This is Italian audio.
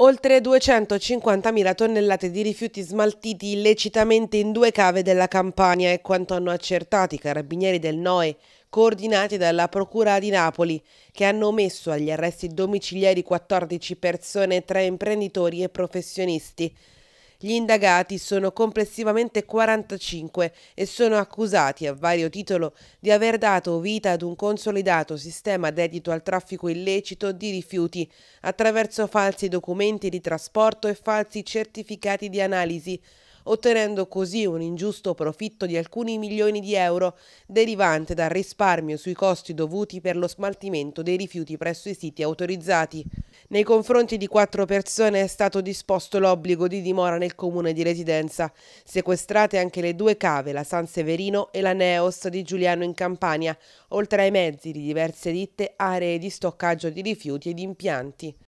Oltre 250.000 tonnellate di rifiuti smaltiti illecitamente in due cave della Campania è quanto hanno accertato i carabinieri del NOE, coordinati dalla Procura di Napoli, che hanno messo agli arresti domiciliari 14 persone tra imprenditori e professionisti. Gli indagati sono complessivamente 45 e sono accusati a vario titolo di aver dato vita ad un consolidato sistema dedito al traffico illecito di rifiuti attraverso falsi documenti di trasporto e falsi certificati di analisi ottenendo così un ingiusto profitto di alcuni milioni di euro derivante dal risparmio sui costi dovuti per lo smaltimento dei rifiuti presso i siti autorizzati. Nei confronti di quattro persone è stato disposto l'obbligo di dimora nel comune di residenza, sequestrate anche le due cave, la San Severino e la Neos di Giuliano in Campania, oltre ai mezzi di diverse ditte, aree di stoccaggio di rifiuti ed impianti.